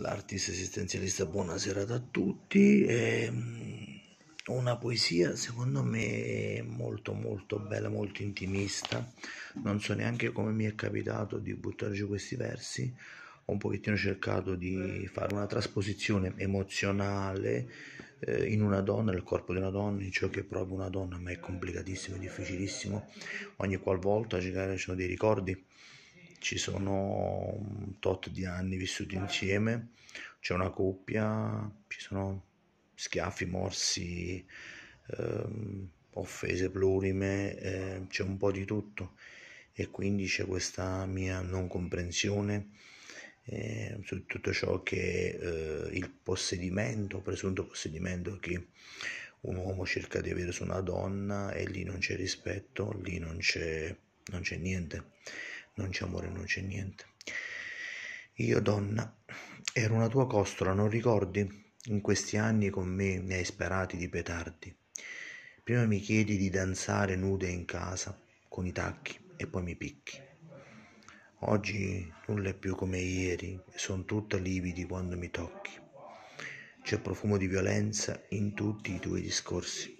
l'artista esistenzialista buonasera a tutti è ehm, una poesia secondo me molto molto bella molto intimista non so neanche come mi è capitato di buttare giù questi versi ho un pochettino cercato di fare una trasposizione emozionale eh, in una donna, nel corpo di una donna, in ciò che è proprio una donna, ma è complicatissimo, è difficilissimo. Ogni qualvolta ci sono dei ricordi ci sono un tot di anni vissuti insieme, c'è una coppia, ci sono schiaffi, morsi, ehm, offese plurime, eh, c'è un po' di tutto e quindi c'è questa mia non comprensione eh, su tutto ciò che eh, il possedimento, presunto possedimento che un uomo cerca di avere su una donna e lì non c'è rispetto, lì non c'è, non c'è niente non c'è amore, non c'è niente. Io, donna, ero una tua costola, non ricordi? In questi anni con me ne hai sparati di petardi. Prima mi chiedi di danzare nude in casa, con i tacchi, e poi mi picchi. Oggi nulla è più come ieri, e sono tutta lividi quando mi tocchi. C'è profumo di violenza in tutti i tuoi discorsi.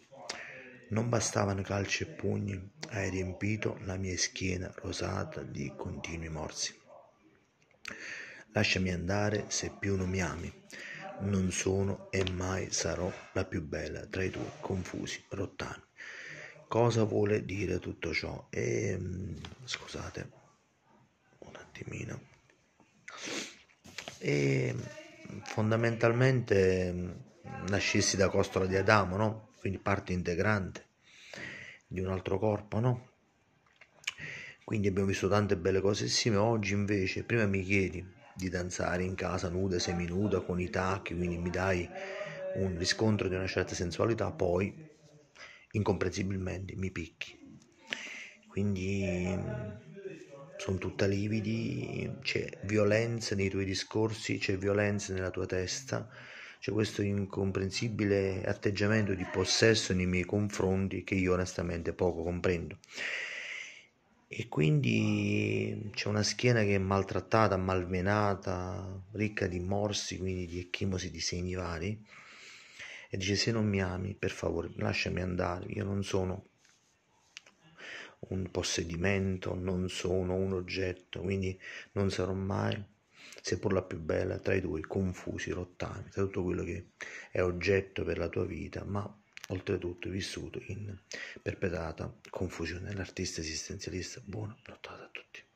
Non bastavano calci e pugni, hai riempito la mia schiena rosata di continui morsi. Lasciami andare se più non mi ami. Non sono e mai sarò la più bella tra i tuoi confusi rottami. Cosa vuole dire tutto ciò? E ehm, scusate un attimino. E ehm, fondamentalmente nascissi da costola di Adamo, no? quindi parte integrante di un altro corpo, no? Quindi abbiamo visto tante belle cose insieme. Oggi invece, prima mi chiedi di danzare in casa nuda, seminuda, con i tacchi, quindi mi dai un riscontro di una certa sensualità, poi incomprensibilmente mi picchi. Quindi sono tutta lividi, c'è violenza nei tuoi discorsi, c'è violenza nella tua testa c'è questo incomprensibile atteggiamento di possesso nei miei confronti che io onestamente poco comprendo. E quindi c'è una schiena che è maltrattata, malvenata, ricca di morsi, quindi di ecchimosi, di segni vari. E dice: Se non mi ami, per favore, lasciami andare. Io non sono un possedimento, non sono un oggetto, quindi non sarò mai seppur la più bella, tra i due confusi rottami, tra tutto quello che è oggetto per la tua vita, ma oltretutto vissuto in perpetrata confusione. L'artista esistenzialista, buona nottata a tutti.